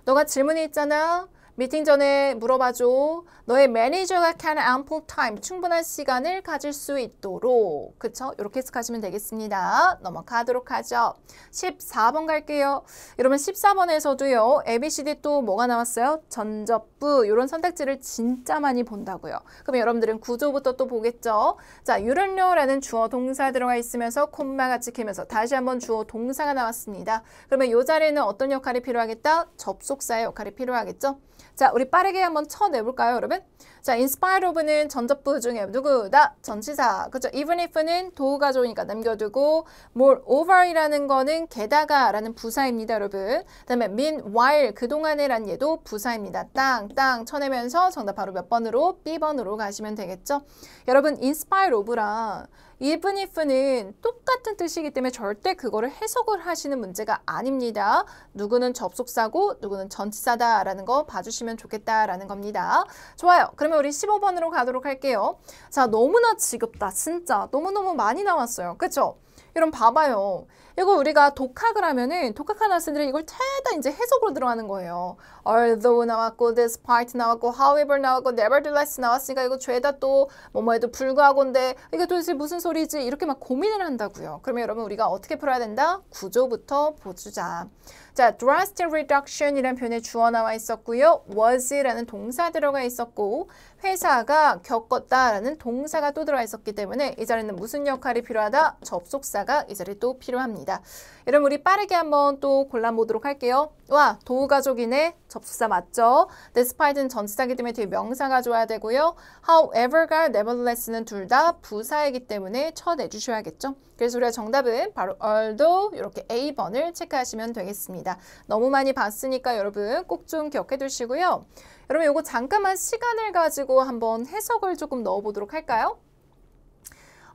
너가 질문이 있잖아. 미팅 전에 물어봐줘. 너의 매니저가 can ample time, 충분한 시간을 가질 수 있도록. 그쵸? 이렇게 해석하시면 되겠습니다. 넘어가도록 하죠. 14번 갈게요. 여러분 14번에서도요. ABCD 또 뭐가 나왔어요? 전접부 이런 선택지를 진짜 많이 본다고요. 그럼 여러분들은 구조부터 또 보겠죠. 자, 유른료라는 주어 동사 들어가 있으면서 콤마가 찍히면서 다시 한번 주어 동사가 나왔습니다. 그러면 이 자리에는 어떤 역할이 필요하겠다? 접속사의 역할이 필요하겠죠. 자, 우리 빠르게 한번 쳐내볼까요, 여러분? 자, in spite of는 전접부 중에 누구다? 전치사. 그죠? even if는 도가 우 좋으니까 남겨두고 moreover이라는 거는 게다가라는 부사입니다, 여러분. 그 다음에 meanwhile, 그동안에란 얘도 부사입니다. 땅, 땅 쳐내면서 정답 바로 몇 번으로? B번으로 가시면 되겠죠? 여러분, in spite of랑 even if는 똑같은 뜻이기 때문에 절대 그거를 해석을 하시는 문제가 아닙니다. 누구는 접속사고 누구는 전치사다 라는 거 봐주시면 좋겠다라는 겁니다. 좋아요. 그러면 우리 15번으로 가도록 할게요. 자, 너무나 지겹다. 진짜 너무너무 많이 나왔어요. 그쵸? 렇 여러분 봐봐요. 이거 우리가 독학을 하면은 독학하는 학생들이 이걸 최다 이제 해석으로 들어가는 거예요. although 나왔고 despite 나왔고 however 나왔고 nevertheless 나왔으니까 이거 죄다 또 뭐뭐해도 불구하고인데 이게 도대체 무슨 소리지? 이렇게 막 고민을 한다고요. 그러면 여러분 우리가 어떻게 풀어야 된다? 구조부터 보주자. 자, drastic reduction이라는 표현에 주어 나와 있었고요. was라는 동사 들어가 있었고 회사가 겪었다라는 동사가 또 들어가 있었기 때문에 이 자리는 무슨 역할이 필요하다? 접속사가 이 자리에 또 필요합니다. 여러분 우리 빠르게 한번 또 골라보도록 할게요. 와, 도우가족이네. 접속사 맞죠? despite는 전치사기 때문에 뒤에 명사가 좋아야 되고요. however가 nevertheless는 둘 다 부사이기 때문에 쳐내주셔야겠죠? 그래서 우리가 정답은 바로 although 이렇게 A번을 체크하시면 되겠습니다. 너무 많이 봤으니까 여러분 꼭 좀 기억해 두시고요. 여러분 이거 잠깐만 시간을 가지고 한번 해석을 조금 넣어보도록 할까요?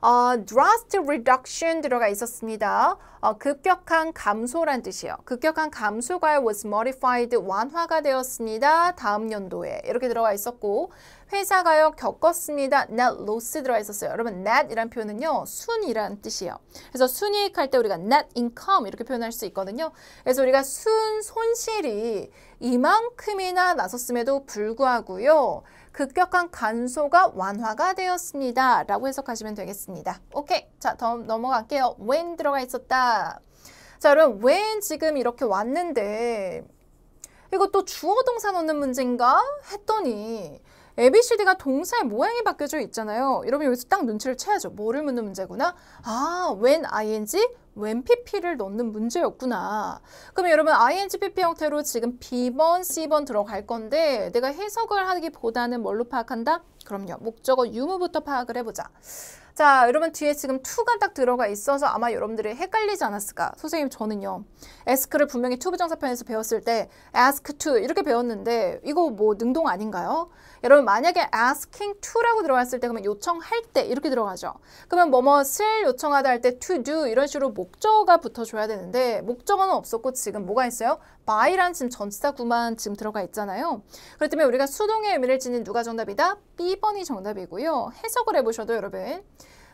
어, drastic reduction 들어가 있었습니다. 어, 급격한 감소란 뜻이요. 에 급격한 감소가 was modified 완화가 되었습니다. 다음 연도에 이렇게 들어가 있었고 회사가요 겪었습니다. net loss 들어가 있었어요. 여러분 net이란 표현은요 순이란 뜻이에요. 그래서 순이익 할 때 우리가 net income 이렇게 표현할 수 있거든요. 그래서 우리가 순 손실이 이만큼이나 나섰음에도 불구하고요. 급격한 간소가 완화가 되었습니다. 라고 해석하시면 되겠습니다. 오케이. 자, 다음 넘어갈게요. when 들어가 있었다. 자, 여러분 when 지금 이렇게 왔는데 이것도 주어 동사 넣는 문제인가? 했더니 ABCD가 동사의 모양이 바뀌어져 있잖아요. 여러분 여기서 딱 눈치를 채야죠. 뭐를 묻는 문제구나. 아, when ing, when pp를 넣는 문제였구나. 그럼 여러분 ing pp 형태로 지금 B번, C번 들어갈 건데 내가 해석을 하기보다는 뭘로 파악한다? 그럼요. 목적어 유무부터 파악을 해보자. 자, 여러분 뒤에 지금 투가딱 들어가 있어서 아마 여러분들이 헷갈리지 않았을까? 선생님 저는요. ask를 분명히 투부정사편에서 배웠을 때 ask to 이렇게 배웠는데 이거 뭐 능동 아닌가요? 여러분 만약에 asking to라고 들어갔을 때 그러면 요청할 때 이렇게 들어가죠. 그러면 뭐뭐을 요청하다 할 때 to do 이런 식으로 목적어가 붙어줘야 되는데 목적어는 없었고 지금 뭐가 있어요? by란 지금 전치사구만 지금 들어가 있잖아요. 그렇기 때문에 우리가 수동의 의미를 지닌 누가 정답이다? B번이 정답이고요. 해석을 해보셔도 여러분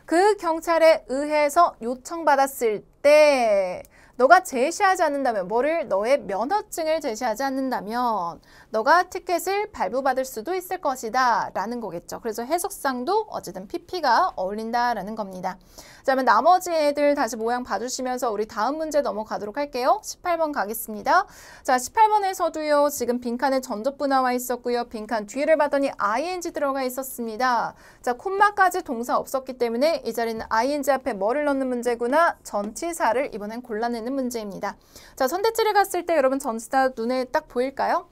그 경찰에 의해서 요청받았을 때 너가 제시하지 않는다면 뭐를 너의 면허증을 제시하지 않는다면 너가 티켓을 발부받을 수도 있을 것이다 라는 거겠죠. 그래서 해석상도 어쨌든 PP가 어울린다라는 겁니다. 그다음 나머지 애들 다시 모양 봐주시면서 우리 다음 문제 넘어가도록 할게요. 18번 가겠습니다. 자, 18번에서도요. 지금 빈칸에 전접부 나와 있었고요. 빈칸 뒤를 봤더니 ing 들어가 있었습니다. 자, 콤마까지 동사 없었기 때문에 이 자리는 ing 앞에 뭐를 넣는 문제구나. 전치사를 이번엔 골라내는 문제입니다. 자, 선대치를 갔을 때 여러분 전치사 눈에 딱 보일까요?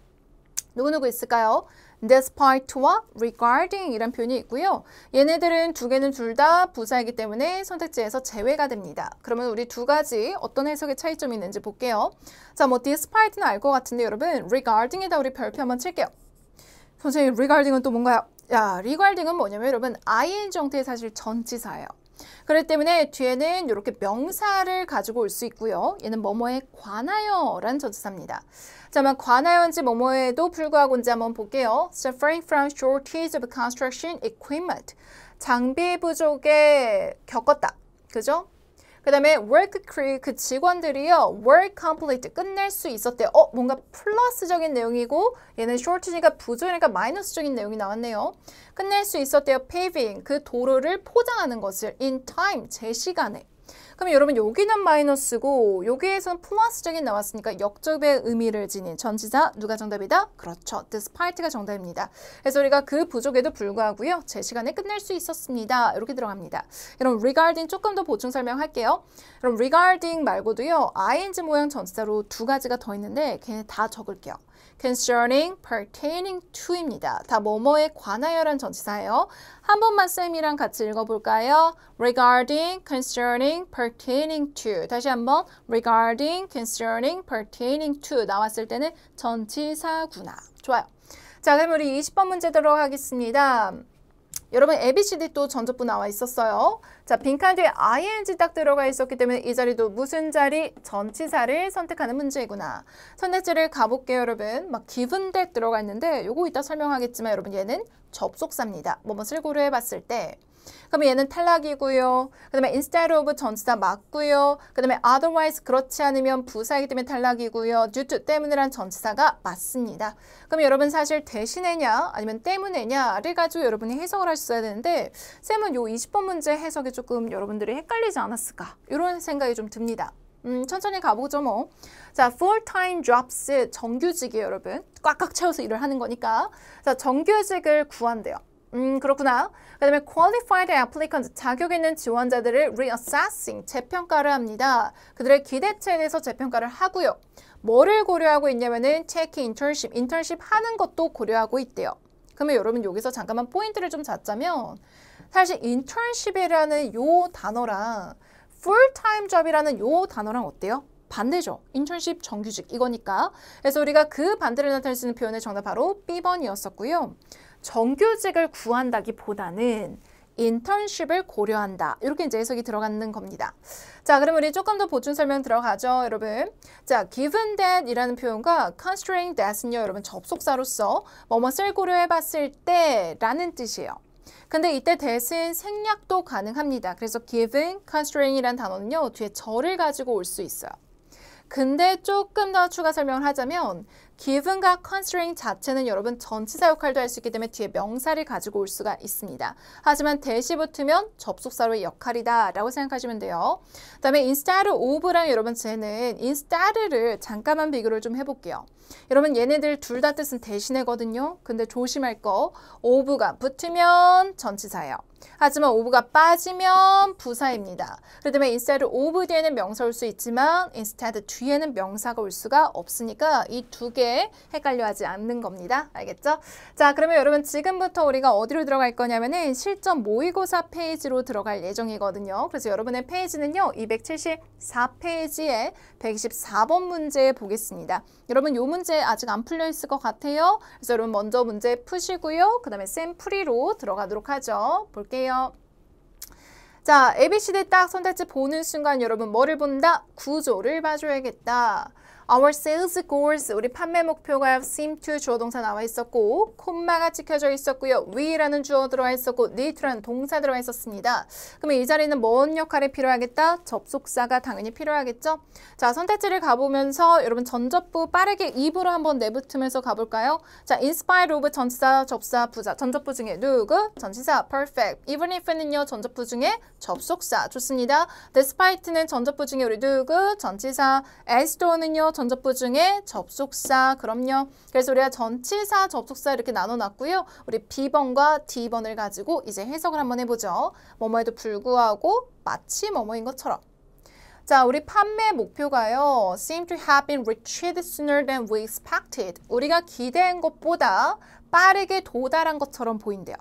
누구누구 있을까요? despite와 regarding 이런 표현이 있고요. 얘네들은 두 개는 둘 다 부사이기 때문에 선택지에서 제외가 됩니다. 그러면 우리 두 가지 어떤 해석의 차이점이 있는지 볼게요. 자, 뭐 despite는 알 것 같은데 여러분 regarding에다 우리 별표 한번 칠게요. 선생님 regarding은 또 뭔가요? 야, regarding은 뭐냐면 여러분 ing 형태의 사실 전치사예요. 그렇기 때문에 뒤에는 이렇게 명사를 가지고 올 수 있고요. 얘는 뭐뭐에 관하여라는 전치사입니다. 자만 관하여인지 뭐뭐에도 불구하고 인제 한번 볼게요. Suffering from shortage of construction equipment. 장비 부족에 겪었다. 그죠? 그 다음에 work crew 그 직원들이요. work complete 끝낼 수 있었대요. 어 뭔가 플러스적인 내용이고 얘는 short니까 부조니까 마이너스적인 내용이 나왔네요. 끝낼 수 있었대요. paving 그 도로를 포장하는 것을 in time 제 시간에 그러면 여러분 여기는 마이너스고 여기에서는 플러스적인 나왔으니까 역접의 의미를 지닌 전치사 누가 정답이다? 그렇죠. despite가 정답입니다. 그래서 우리가 그 부족에도 불구하고요. 제 시간에 끝낼 수 있었습니다. 이렇게 들어갑니다. 그럼 regarding 조금 더 보충 설명할게요. 그럼 regarding 말고도요. ing 모양 전치사로 두 가지가 더 있는데 걔네 다 적을게요. concerning, pertaining to입니다. 다 뭐뭐에 관하여란 전치사예요. 한 번만 쌤이랑 같이 읽어볼까요? regarding, concerning, pertaining to 다시 한 번 regarding, concerning, pertaining to 나왔을 때는 전치사구나. 좋아요. 자, 그럼 우리 20번 문제 들어가겠습니다. 여러분 ABCD 또 전접부 나와 있었어요. 자, 빈칸 뒤에 ing 딱 들어가 있었기 때문에 이 자리도 무슨 자리? 전치사를 선택하는 문제이구나. 선택지를 가볼게요, 여러분. 막 기분덱 들어가 있는데 요거 이따 설명하겠지만 여러분 얘는 접속사입니다. 뭐뭐을 고려해봤을 때 그럼 얘는 탈락이고요. 그 다음에 instead of 전치사 맞고요. 그 다음에 otherwise 그렇지 않으면 부사이기 때문에 탈락이고요. due to 때문에란 전치사가 맞습니다. 그럼 여러분 사실 대신에냐 아니면 때문에냐를 가지고 여러분이 해석을 하셨어야 되는데 쌤은 요 20번 문제 해석이 조금 여러분들이 헷갈리지 않았을까 이런 생각이 좀 듭니다. 음, 천천히 가보죠 뭐. 자, full-time jobs 정규직이 에요 여러분 꽉꽉 채워서 일을 하는 거니까 자 정규직을 구한대요. 음 그렇구나. 그다음에 qualified a p p l i c a n t 자격 있는 지원자들을 reassessing 재평가를 합니다. 그들의 기대치에 대해서 재평가를 하고요. 뭐를 고려하고 있냐면은 체키 인턴십 인턴십 하는 것도 고려하고 있대요. 그러면 여러분 여기서 잠깐만 포인트를 좀 잡자면 사실 인턴십이라는 요 단어랑 풀타임 잡이라는 요 단어랑 어때요? 반대죠. 인턴십 정규직 이거니까. 그래서 우리가 그 반대를 나타낼 수 있는 표현의 정답 바로 B번이었었고요. 정규직을 구한다기보다는 인턴십을 고려한다. 이렇게 이제 해석이 들어가는 겁니다. 자, 그럼 우리 조금 더 보충 설명 들어가죠, 여러분. 자, given that 이라는 표현과 considering that은요, 여러분 접속사로서 뭐 뭐 쓸 고려해봤을 때 라는 뜻이에요. 근데 이때 대신 생략도 가능합니다. 그래서 given, c o n s i d e i n g 이란 단어는요, 뒤에 절을 가지고 올 수 있어요. 근데 조금 더 추가 설명을 하자면 기분 v e n 과 c o n s i d e i n g 자체는 여러분 전치사 역할도 할 수 있기 때문에 뒤에 명사를 가지고 올 수가 있습니다. 하지만 대시 붙으면 접속사로의 역할이다 라고 생각하시면 돼요. 그 다음에 instead of랑 여러분 쟤는 instead를 잠깐만 비교를 좀 해볼게요. 여러분 얘네들 둘 다 뜻은 대신해거든요. 근데 조심할 거 of가 붙으면 전치사예요. 하지만 오브가 빠지면 부사입니다. 그렇다면 instead of 뒤에는 명사 올 수 있지만 instead 뒤에는 명사가 올 수가 없으니까 이두개 헷갈려하지 않는 겁니다. 알겠죠? 자, 그러면 여러분 지금부터 우리가 어디로 들어갈 거냐면은 실전 모의고사 페이지로 들어갈 예정이거든요. 그래서 여러분의 페이지는요. 274페이지에 124번 문제 보겠습니다. 여러분 요 문제 아직 안 풀려 있을 것 같아요. 그래서 여러분 먼저 문제 푸시고요. 그 다음에 샘플이로 들어가도록 하죠. 볼게요. 자, ABCD 딱 선택지 보는 순간 여러분 뭐를 본다? 구조를 봐줘야겠다. Our sales goals 우리 판매 목표가 seem to 주어 동사 나와 있었고 콤마가 찍혀져 있었고요. we라는 주어 들어와 있었고 need라는 동사 들어와 있었습니다. 그러이 자리는 뭔 역할이 필요하겠다? 접속사가 당연히 필요하겠죠. 자, 선택지를 가보면서 여러분 전접부 빠르게 입으로 한번 내붙으면서 가볼까요? 자, inspire of 전치사, 접사, 부사, 전접부 중에 누구? 전치사, perfect. even if는요, 전접부 중에 접속사. 좋습니다. despite는 전접부 중에 우리 누구? 전치사. as t h o u g h n 요 전접부 중에 접속사 그럼요. 그래서 우리가 전치사, 접속사 이렇게 나눠놨고요. 우리 B번과 D번을 가지고 이제 해석을 한번 해보죠. 뭐뭐에도 불구하고 마치 뭐뭐인 것처럼 자, 우리 판매 목표가요. seem to have been reached sooner than we expected. 우리가 기대한 것보다 빠르게 도달한 것처럼 보인대요.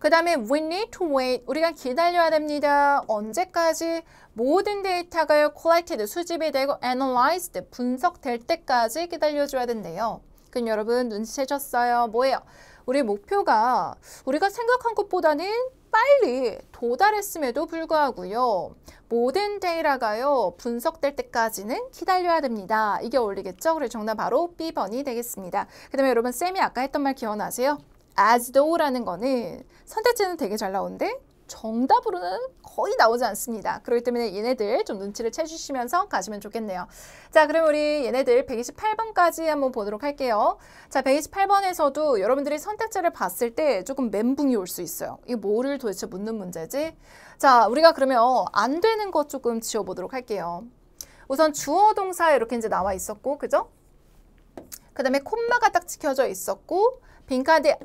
그 다음에 we need to wait. 우리가 기다려야 됩니다. 언제까지? 모든 데이터가 collected, 수집이 되고 analyzed, 분석될 때까지 기다려줘야 된대요. 그럼 여러분 눈치채셨어요? 뭐예요? 우리 목표가 우리가 생각한 것보다는 빨리 도달했음에도 불구하고요. 모든 데이터가요. 분석될 때까지는 기다려야 됩니다. 이게 올리겠죠? 그래서 정답 바로 B번이 되겠습니다. 그 다음에 여러분 쌤이 아까 했던 말 기억나세요? as though라는 거는 선택지는 되게 잘 나오는데 정답으로는 거의 나오지 않습니다. 그렇기 때문에 얘네들 좀 눈치를 채주시면서 가시면 좋겠네요. 자, 그럼 우리 얘네들 128번까지 한번 보도록 할게요. 자, 128번에서도 여러분들이 선택지를 봤을 때 조금 멘붕이 올 수 있어요. 이게 뭐를 도대체 묻는 문제지? 자, 우리가 그러면 안 되는 것 조금 지어보도록 할게요. 우선 주어 동사 이렇게 이제 나와 있었고, 그죠? 그 다음에 콤마가 딱 지켜져 있었고 빈칸에 그러니까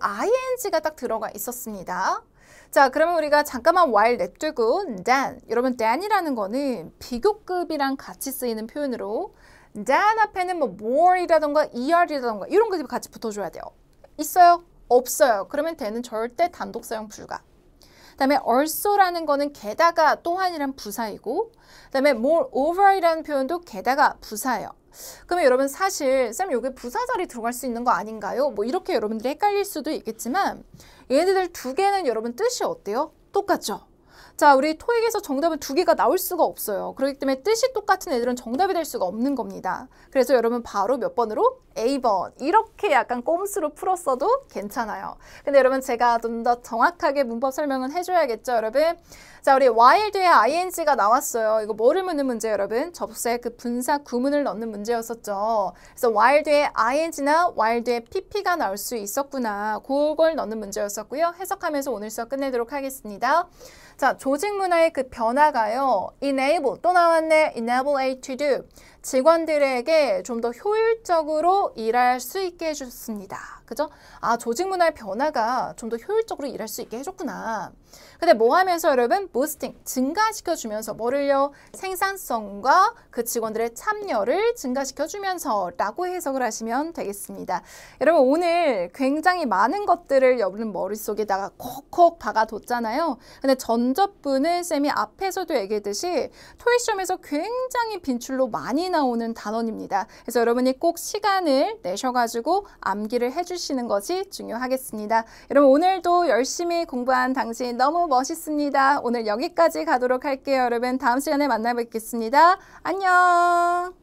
ing가 딱 들어가 있었습니다. 자, 그러면 우리가 잠깐만 while 냅두고 than. 여러분, than이라는 거는 비교급이랑 같이 쓰이는 표현으로 than 앞에는 뭐 more이라던가 er이라던가 이런 것들이 같이 붙어줘야 돼요. 있어요? 없어요. 그러면 than은 절대 단독 사용 불가. 그다음에 also라는 거는 게다가 또한이란 부사이고 그다음에 moreover이라는 표현도 게다가 부사예요. 그러면 여러분 사실 쌤 여기 부사절이 들어갈 수 있는 거 아닌가요? 뭐 이렇게 여러분들이 헷갈릴 수도 있겠지만 얘네들 두 개는 여러분 뜻이 어때요? 똑같죠? 자, 우리 토익에서 정답은 두 개가 나올 수가 없어요. 그렇기 때문에 뜻이 똑같은 애들은 정답이 될 수가 없는 겁니다. 그래서 여러분 바로 몇 번으로? A번. 이렇게 약간 꼼수로 풀었어도 괜찮아요. 근데 여러분 제가 좀 더 정확하게 문법 설명은 해줘야겠죠, 여러분? 자, 우리 while 뒤에 ing가 나왔어요. 이거 뭐를 묻는 문제, 여러분? 접수에그 분사 구문을 넣는 문제였었죠. 그래서 while 뒤에 ing나 while 뒤 pp가 나올 수 있었구나. 그걸 넣는 문제였었고요. 해석하면서 오늘 수업 끝내도록 하겠습니다. 자, 조직 문화의 그 변화가요. enable 또 나왔네. enable A to do. 직원들에게 좀 더 효율적으로 일할 수 있게 해줬습니다. 그죠? 아, 조직 문화의 변화가 좀 더 효율적으로 일할 수 있게 해줬구나. 근데 뭐 하면서 여러분? 부스팅, 증가시켜주면서 뭐를요? 생산성과 그 직원들의 참여를 증가시켜주면서 라고 해석을 하시면 되겠습니다. 여러분, 오늘 굉장히 많은 것들을 여러분 머릿속에다가 콕콕 박아뒀잖아요. 근데 전접분은 쌤이 앞에서도 얘기했듯이 토익 시험에서 굉장히 빈출로 많이 나오는 단원입니다. 그래서 여러분이 꼭 시간을 내셔가지고 암기를 해주시는 것이 중요하겠습니다. 여러분 오늘도 열심히 공부한 당신 너무 멋있습니다. 오늘 여기까지 가도록 할게요. 여러분 다음 시간에 만나 뵙겠습니다. 안녕!